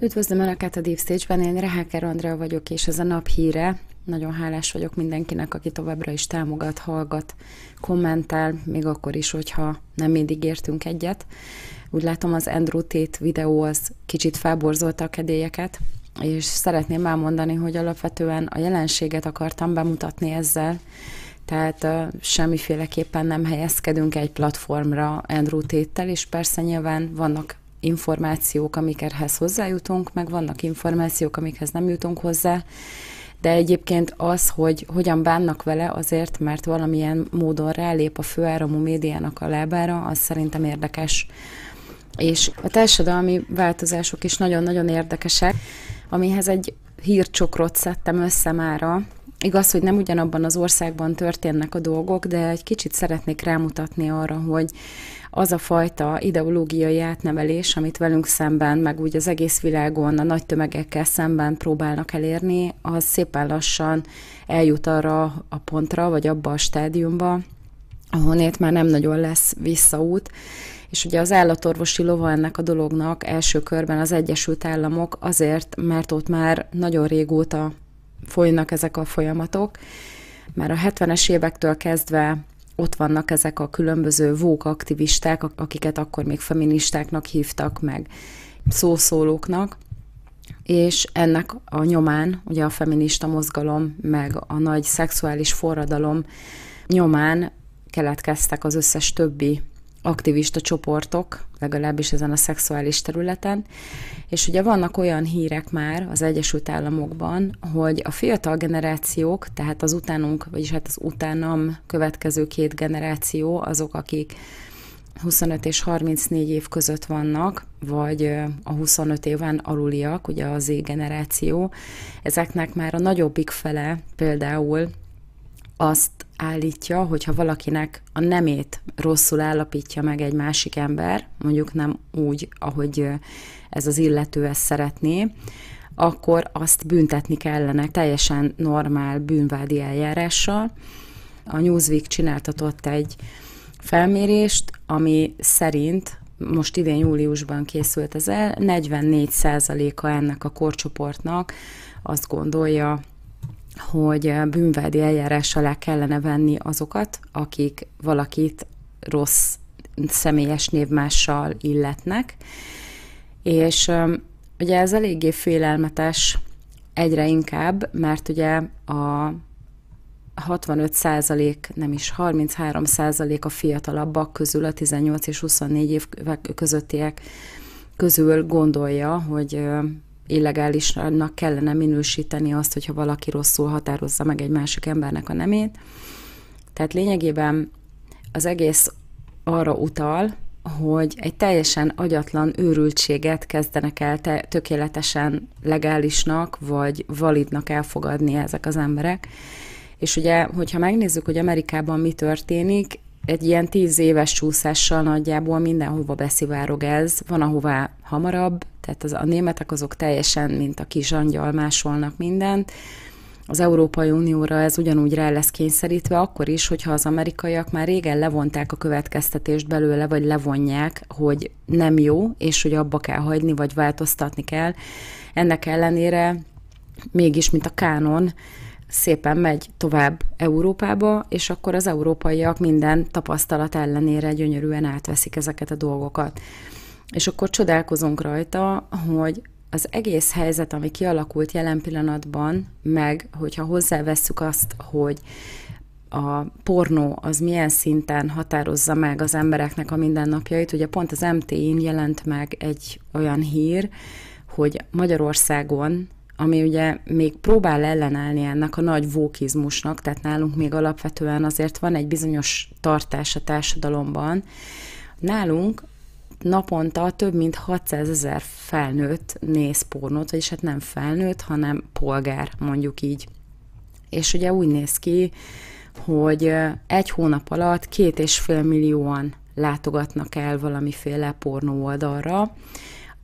Üdvözlöm Önöket a Deep Stage-ben, én Reháker Andrea vagyok, és ez a nap híre. Nagyon hálás vagyok mindenkinek, aki továbbra is támogat, hallgat, kommentál, még akkor is, hogyha nem mindig értünk egyet. Úgy látom, az Andrew Tate videó az kicsit felborzolta a kedélyeket, és szeretném elmondani, hogy alapvetően a jelenséget akartam bemutatni ezzel, tehát uh, semmiféleképpen nem helyezkedünk egy platformra Andrew Tate-tel, és persze nyilván vannak információk, amikhez hozzájutunk, meg vannak információk, amikhez nem jutunk hozzá, de egyébként az, hogy hogyan bánnak vele azért, mert valamilyen módon rálép a főáramú médiának a lábára, az szerintem érdekes. És a társadalmi változások is nagyon-nagyon érdekesek, amihez egy hírcsokrot szedtem össze mára. Igaz, hogy nem ugyanabban az országban történnek a dolgok, de egy kicsit szeretnék rámutatni arra, hogy az a fajta ideológiai átnevelés, amit velünk szemben, meg úgy az egész világon a nagy tömegekkel szemben próbálnak elérni, az szépen lassan eljut arra a pontra, vagy abba a stádiumba, ahonnét már nem nagyon lesz visszaút, és ugye az állatorvosi lova ennek a dolognak első körben az Egyesült Államok azért, mert ott már nagyon régóta folynak ezek a folyamatok, már a 70-es évektől kezdve ott vannak ezek a különböző vók aktivisták, akiket akkor még feministáknak hívtak meg, szószólóknak, és ennek a nyomán, ugye a feminista mozgalom, meg a nagy szexuális forradalom nyomán keletkeztek az összes többi aktivista csoportok, legalábbis ezen a szexuális területen, és ugye vannak olyan hírek már az Egyesült Államokban, hogy a fiatal generációk, tehát az utánunk, vagyis hát az utánam következő két generáció, azok, akik 25 és 34 év között vannak, vagy a 25 éven aluliak, ugye az Z generáció, ezeknek már a nagyobbik fele például azt állítja, hogyha valakinek a nemét rosszul állapítja meg egy másik ember, mondjuk nem úgy, ahogy ez az illető ezt szeretné, akkor azt büntetni kellene teljesen normál bűnvádi eljárással. A Newsweek csináltatott egy felmérést, ami szerint most idén júliusban készült ez el, 44%-a ennek a korcsoportnak azt gondolja, hogy bűnvádi eljárás alá kellene venni azokat, akik valakit rossz személyes névmással illetnek, és ugye ez eléggé félelmetes egyre inkább, mert ugye a 65 százalék, nem is 33 százalék a fiatalabbak közül, a 18 és 24 év közöttiek közül gondolja, hogy illegálisnak kellene minősíteni azt, hogyha valaki rosszul határozza meg egy másik embernek a nemét. Tehát lényegében az egész arra utal, hogy egy teljesen agyatlan őrültséget kezdenek el te- tökéletesen legálisnak vagy validnak elfogadni ezek az emberek. És ugye, hogyha megnézzük, hogy Amerikában mi történik, egy ilyen tíz éves csúszással nagyjából mindenhova beszivárog ez, van ahová hamarabb, tehát az, a németek azok teljesen, mint a kis angyal, másolnak mindent. Az Európai Unióra ez ugyanúgy rá lesz kényszerítve, akkor is, hogyha az amerikaiak már régen levonták a következtetést belőle, vagy levonják, hogy nem jó, és hogy abba kell hagyni, vagy változtatni kell. Ennek ellenére mégis, mint a kánon, szépen megy tovább Európába, és akkor az európaiak minden tapasztalat ellenére gyönyörűen átveszik ezeket a dolgokat. És akkor csodálkozunk rajta, hogy az egész helyzet, ami kialakult jelen pillanatban, meg hogyha hozzávesszük azt, hogy a pornó az milyen szinten határozza meg az embereknek a mindennapjait. Ugye pont az MT-n jelent meg egy olyan hír, hogy Magyarországon, ami ugye még próbál ellenállni ennek a nagy vókizmusnak, tehát nálunk még alapvetően azért van egy bizonyos tartás a társadalomban, nálunk naponta több mint 600 ezer felnőtt néz pornót, vagyis hát nem felnőtt, hanem polgár, mondjuk így. És ugye úgy néz ki, hogy egy hónap alatt két és fél millióan látogatnak el valamiféle pornó oldalra.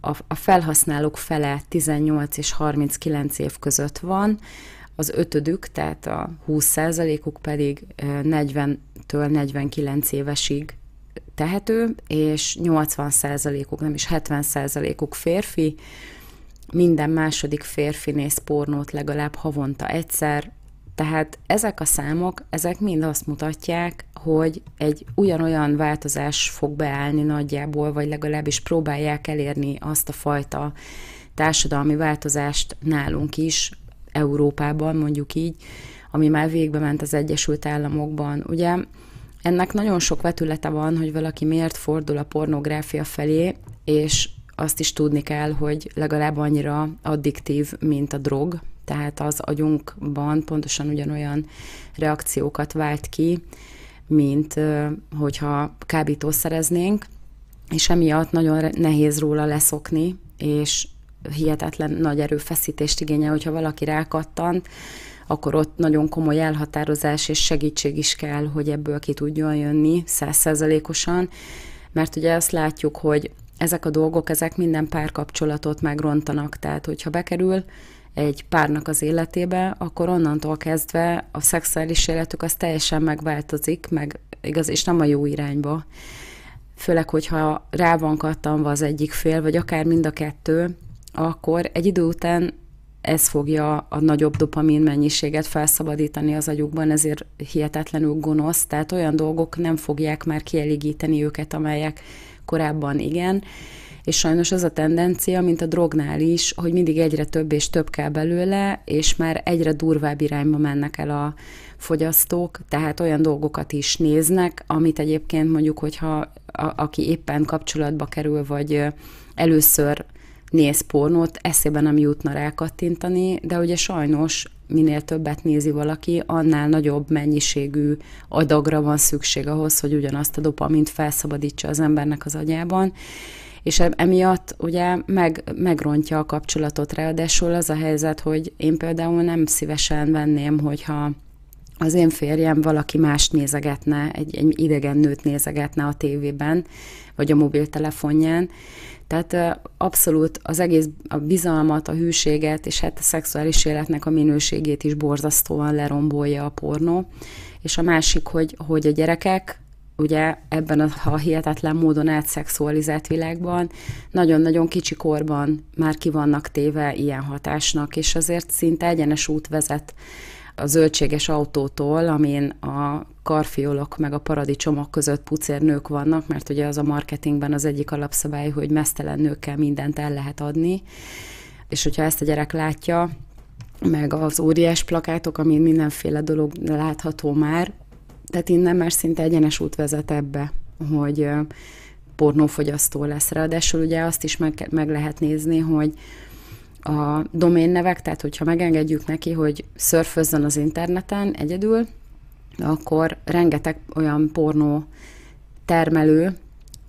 A, a felhasználók fele 18 és 39 év között van, az ötödük, tehát a 20%-uk pedig 40-től 49 évesig tehető, és 80%-uk, nem is 70%-uk férfi, minden második férfi néz pornót legalább havonta egyszer, tehát ezek a számok, ezek mind azt mutatják, hogy egy ugyanolyan változás fog beállni nagyjából, vagy legalábbis próbálják elérni azt a fajta társadalmi változást nálunk is, Európában mondjuk így, ami már végbe ment az Egyesült Államokban. Ugye ennek nagyon sok vetülete van, hogy valaki miért fordul a pornográfia felé, és azt is tudni kell, hogy legalább annyira addiktív, mint a drog, tehát az agyunkban pontosan ugyanolyan reakciókat vált ki, mint hogyha kábítószereznénk, és emiatt nagyon nehéz róla leszokni, és hihetetlen nagy erőfeszítést igényel, hogyha valaki rákattant, akkor ott nagyon komoly elhatározás és segítség is kell, hogy ebből ki tudjon jönni százszerzalékosan, mert ugye azt látjuk, hogy ezek a dolgok, ezek minden párkapcsolatot megrontanak, tehát hogyha bekerül egy párnak az életébe, akkor onnantól kezdve a szexuális életük az teljesen megváltozik, meg igaz, és nem a jó irányba. Főleg, hogyha rá van kattanva az egyik fél, vagy akár mind a kettő, akkor egy idő után ez fogja a nagyobb dopamin mennyiséget felszabadítani az agyukban, ezért hihetetlenül gonosz, tehát olyan dolgok nem fogják már kielégíteni őket, amelyek korábban igen, és sajnos az a tendencia, mint a drognál is, hogy mindig egyre több és több kell belőle, és már egyre durvább irányba mennek el a fogyasztók, tehát olyan dolgokat is néznek, amit egyébként mondjuk, hogyha a, aki éppen kapcsolatba kerül, vagy először néz pornót, eszébe nem jutna rákattintani, de ugye sajnos minél többet nézi valaki, annál nagyobb mennyiségű adagra van szükség ahhoz, hogy ugyanazt a dopamint felszabadítsa az embernek az agyában, és emiatt ugye meg, megrontja a kapcsolatot, ráadásul az a helyzet, hogy én például nem szívesen venném, hogyha az én férjem valaki más nézegetne, egy, egy idegen nőt nézegetne a tévében, vagy a mobiltelefonján. Tehát abszolút az egész a bizalmat, a hűséget, és hát a szexuális életnek a minőségét is borzasztóan lerombolja a pornó. És a másik, hogy, hogy a gyerekek ugye ebben a, a hihetetlen módon átszexualizált világban nagyon-nagyon kicsi korban már ki vannak téve ilyen hatásnak, és azért szinte egyenes út vezet a zöldséges autótól, amin a karfiolok meg a paradicsomok között pucérnők vannak, mert ugye az a marketingben az egyik alapszabály, hogy mesztelen nőkkel mindent el lehet adni, és hogyha ezt a gyerek látja, meg az óriás plakátok, amin mindenféle dolog látható már, tehát innen már szinte egyenes út vezet ebbe, hogy pornófogyasztó lesz. Ráadásul ugye azt is meg, meg lehet nézni, hogy a doménnevek, tehát hogyha megengedjük neki, hogy szörfözzön az interneten egyedül, akkor rengeteg olyan pornó termelő,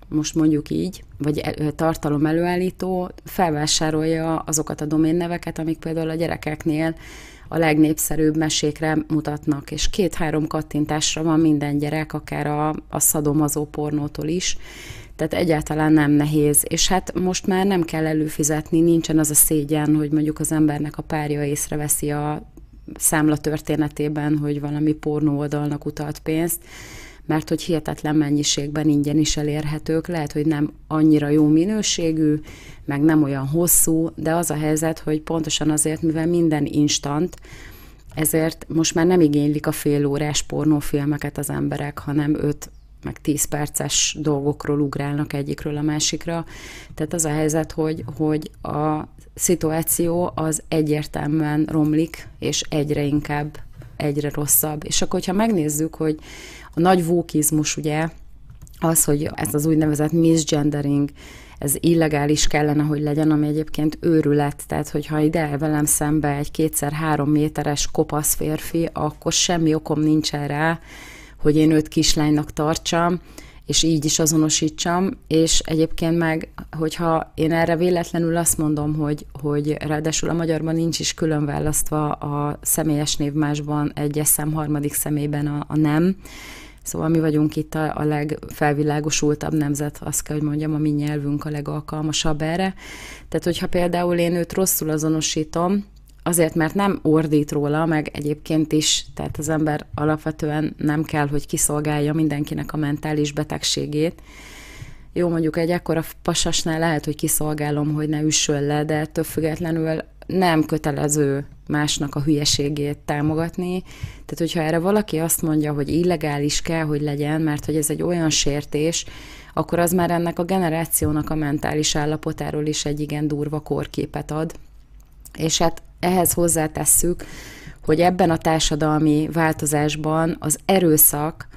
most mondjuk így, vagy e- tartalom előállító felvásárolja azokat a doménneveket, amik például a gyerekeknél a legnépszerűbb mesékre mutatnak, és két-három kattintásra van minden gyerek, akár a, a szadomazó pornótól is, tehát egyáltalán nem nehéz. És hát most már nem kell előfizetni, nincsen az a szégyen, hogy mondjuk az embernek a párja észreveszi a számla történetében, hogy valami pornó oldalnak utalt pénzt, mert hogy hihetetlen mennyiségben ingyen is elérhetők, lehet, hogy nem annyira jó minőségű, meg nem olyan hosszú, de az a helyzet, hogy pontosan azért, mivel minden instant, ezért most már nem igénylik a fél órás pornófilmeket az emberek, hanem 5 meg 10 perces dolgokról ugrálnak egyikről a másikra. Tehát az a helyzet, hogy, hogy a szituáció az egyértelműen romlik, és egyre inkább egyre rosszabb. És akkor, hogyha megnézzük, hogy a nagy vókizmus ugye, az, hogy ez az úgynevezett misgendering, ez illegális kellene, hogy legyen, ami egyébként őrület. Tehát, hogyha ide velem szembe egy kétszer-három méteres kopasz férfi, akkor semmi okom nincs rá, hogy én őt kislánynak tartsam, és így is azonosítsam, és egyébként meg, hogyha én erre véletlenül azt mondom, hogy, hogy ráadásul a magyarban nincs is külön választva a személyes névmásban egy eszem harmadik szemében a, a nem, Szóval mi vagyunk itt a, a legfelvilágosultabb nemzet, azt kell, hogy mondjam, a mi nyelvünk a legalkalmasabb erre. Tehát, hogyha például én őt rosszul azonosítom, azért, mert nem ordít róla, meg egyébként is, tehát az ember alapvetően nem kell, hogy kiszolgálja mindenkinek a mentális betegségét. Jó, mondjuk egy ekkora pasasnál lehet, hogy kiszolgálom, hogy ne üssön le, de függetlenül nem kötelező másnak a hülyeségét támogatni. Tehát, hogyha erre valaki azt mondja, hogy illegális kell, hogy legyen, mert hogy ez egy olyan sértés, akkor az már ennek a generációnak a mentális állapotáról is egy igen durva korképet ad. És hát ehhez hozzátesszük, hogy ebben a társadalmi változásban az erőszak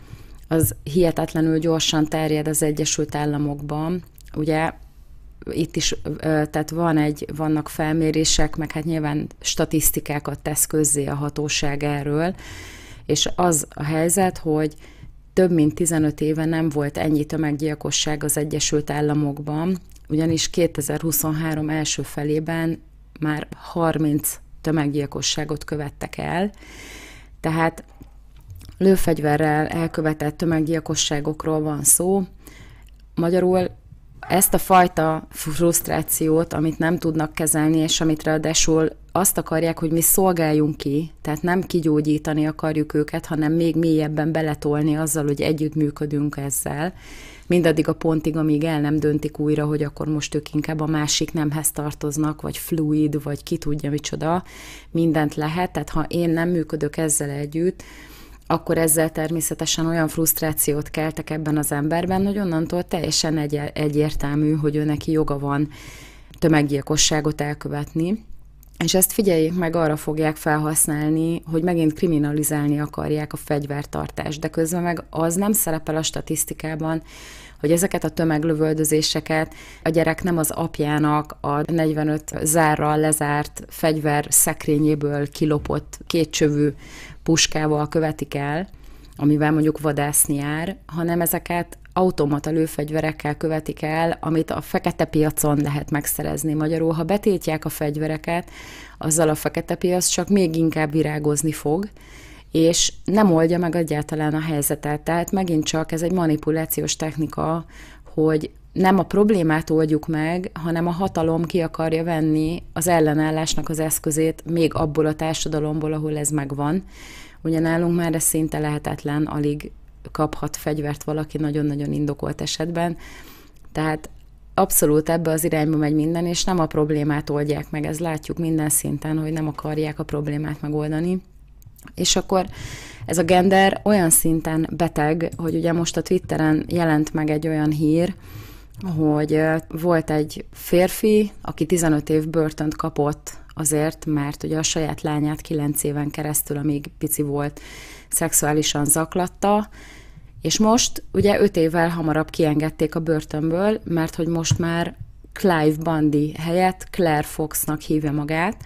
az hihetetlenül gyorsan terjed az Egyesült Államokban. Ugye itt is, tehát van egy, vannak felmérések, meg hát nyilván statisztikákat tesz közzé a hatóság erről, és az a helyzet, hogy több mint 15 éve nem volt ennyi tömeggyilkosság az Egyesült Államokban, ugyanis 2023 első felében már 30 tömeggyilkosságot követtek el, tehát lőfegyverrel elkövetett tömeggyilkosságokról van szó. Magyarul ezt a fajta frusztrációt, amit nem tudnak kezelni, és amit ráadásul azt akarják, hogy mi szolgáljunk ki, tehát nem kigyógyítani akarjuk őket, hanem még mélyebben beletolni azzal, hogy együttműködünk ezzel, mindaddig a pontig, amíg el nem döntik újra, hogy akkor most ők inkább a másik nemhez tartoznak, vagy fluid, vagy ki tudja micsoda, mindent lehet. Tehát ha én nem működök ezzel együtt, akkor ezzel természetesen olyan frusztrációt keltek ebben az emberben, hogy onnantól teljesen egy- egyértelmű, hogy ő neki joga van tömeggyilkosságot elkövetni, és ezt figyeljék meg, arra fogják felhasználni, hogy megint kriminalizálni akarják a fegyvertartást, de közben meg az nem szerepel a statisztikában, hogy ezeket a tömeglövöldözéseket a gyerek nem az apjának a 45 zárral lezárt fegyver szekrényéből kilopott kétcsövű puskával követik el, amivel mondjuk vadászni jár, hanem ezeket automata lőfegyverekkel követik el, amit a fekete piacon lehet megszerezni. Magyarul, ha betétják a fegyvereket, azzal a fekete piac csak még inkább virágozni fog, és nem oldja meg egyáltalán a helyzetet. Tehát megint csak ez egy manipulációs technika, hogy nem a problémát oldjuk meg, hanem a hatalom ki akarja venni az ellenállásnak az eszközét még abból a társadalomból, ahol ez megvan. Ugye nálunk már ez szinte lehetetlen, alig kaphat fegyvert valaki nagyon-nagyon indokolt esetben. Tehát abszolút ebbe az irányba megy minden, és nem a problémát oldják meg. Ez látjuk minden szinten, hogy nem akarják a problémát megoldani. És akkor ez a gender olyan szinten beteg, hogy ugye most a Twitteren jelent meg egy olyan hír, hogy volt egy férfi, aki 15 év börtönt kapott azért, mert ugye a saját lányát kilenc éven keresztül, amíg pici volt, szexuálisan zaklatta, és most ugye öt évvel hamarabb kiengedték a börtönből, mert hogy most már Clive Bundy helyett Claire Foxnak hívja magát,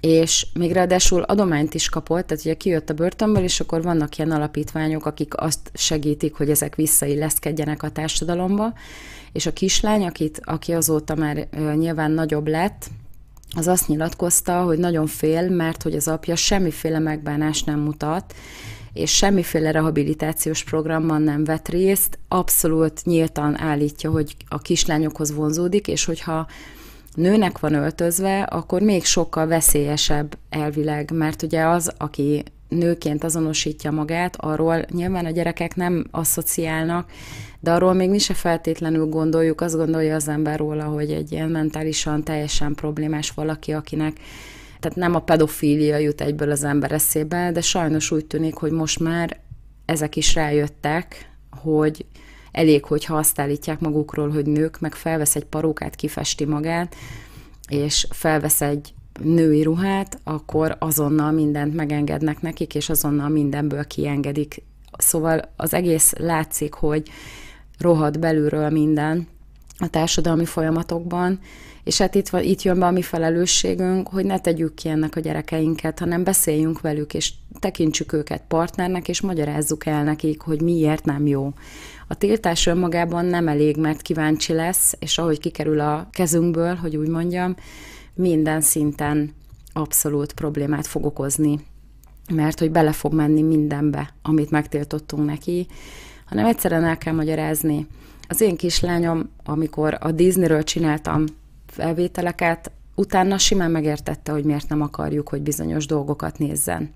és még ráadásul adományt is kapott, tehát ugye kijött a börtönből, és akkor vannak ilyen alapítványok, akik azt segítik, hogy ezek visszailleszkedjenek a társadalomba, és a kislány, akit, aki azóta már nyilván nagyobb lett, az azt nyilatkozta, hogy nagyon fél, mert hogy az apja semmiféle megbánást nem mutat, és semmiféle rehabilitációs programban nem vett részt, abszolút nyíltan állítja, hogy a kislányokhoz vonzódik, és hogyha nőnek van öltözve, akkor még sokkal veszélyesebb elvileg, mert ugye az, aki nőként azonosítja magát, arról nyilván a gyerekek nem asszociálnak, de arról még mi se feltétlenül gondoljuk, azt gondolja az ember róla, hogy egy ilyen mentálisan teljesen problémás valaki, akinek tehát nem a pedofília jut egyből az ember eszébe, de sajnos úgy tűnik, hogy most már ezek is rájöttek, hogy elég, hogyha azt állítják magukról, hogy nők, meg felvesz egy parókát, kifesti magát, és felvesz egy női ruhát, akkor azonnal mindent megengednek nekik, és azonnal mindenből kiengedik. Szóval az egész látszik, hogy rohad belülről minden a társadalmi folyamatokban, és hát itt, itt jön be a mi felelősségünk, hogy ne tegyük ki ennek a gyerekeinket, hanem beszéljünk velük, és tekintsük őket partnernek, és magyarázzuk el nekik, hogy miért nem jó. A tiltás önmagában nem elég, mert kíváncsi lesz, és ahogy kikerül a kezünkből, hogy úgy mondjam, minden szinten abszolút problémát fog okozni, mert hogy bele fog menni mindenbe, amit megtiltottunk neki, hanem egyszerűen el kell magyarázni. Az én kislányom, amikor a Disneyről csináltam felvételeket, utána simán megértette, hogy miért nem akarjuk, hogy bizonyos dolgokat nézzen.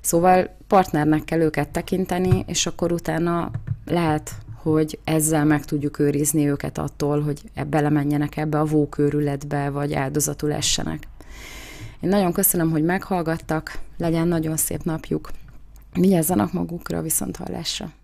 Szóval partnernek kell őket tekinteni, és akkor utána lehet hogy ezzel meg tudjuk őrizni őket attól, hogy e- belemenjenek ebbe a vókőrületbe, vagy áldozatul essenek. Én nagyon köszönöm, hogy meghallgattak, legyen nagyon szép napjuk. Vigyázzanak magukra, viszont hallásra!